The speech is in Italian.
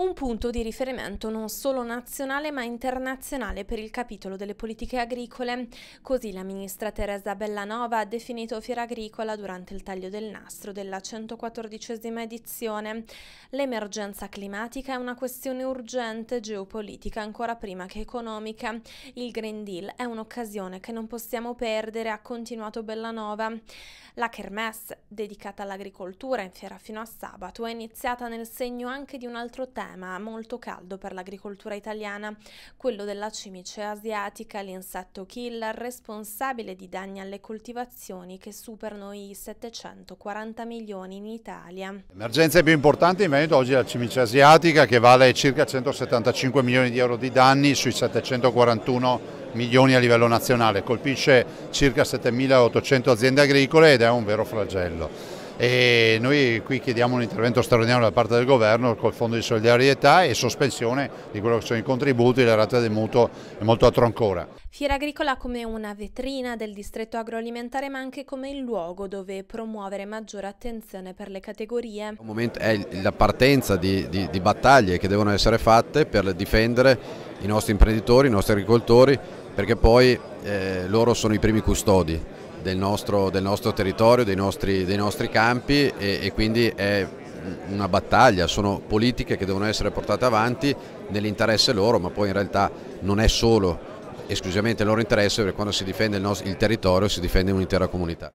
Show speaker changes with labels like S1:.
S1: un punto di riferimento non solo nazionale ma internazionale per il capitolo delle politiche agricole. Così la ministra Teresa Bellanova ha definito Fiera Agricola durante il taglio del nastro della 114esima edizione. L'emergenza climatica è una questione urgente geopolitica ancora prima che economica. Il Green Deal è un'occasione che non possiamo perdere, ha continuato Bellanova. La Kermesse, dedicata all'agricoltura in fiera fino a sabato, è iniziata nel segno anche di un altro tema problema molto caldo per l'agricoltura italiana, quello della cimice asiatica, l'insetto killer responsabile di danni alle coltivazioni che superano i 740 milioni in Italia.
S2: L'emergenza più importante in Veneto oggi è la cimice asiatica che vale circa 175 milioni di euro di danni sui 741 milioni a livello nazionale, colpisce circa 7.800 aziende agricole ed è un vero flagello e noi qui chiediamo un intervento straordinario da parte del governo col fondo di solidarietà e sospensione di quello che sono i contributi, la rata del mutuo e molto altro ancora.
S1: Fiera agricola come una vetrina del distretto agroalimentare ma anche come il luogo dove promuovere maggiore attenzione per le categorie. Un
S3: momento è la partenza di, di, di battaglie che devono essere fatte per difendere i nostri imprenditori, i nostri agricoltori perché poi eh, loro sono i primi custodi del nostro, del nostro territorio, dei nostri, dei nostri campi e, e quindi è una battaglia, sono politiche che devono essere portate avanti nell'interesse loro, ma poi in realtà non è solo esclusivamente
S1: il loro interesse perché quando si difende il, nostro, il territorio si difende un'intera comunità.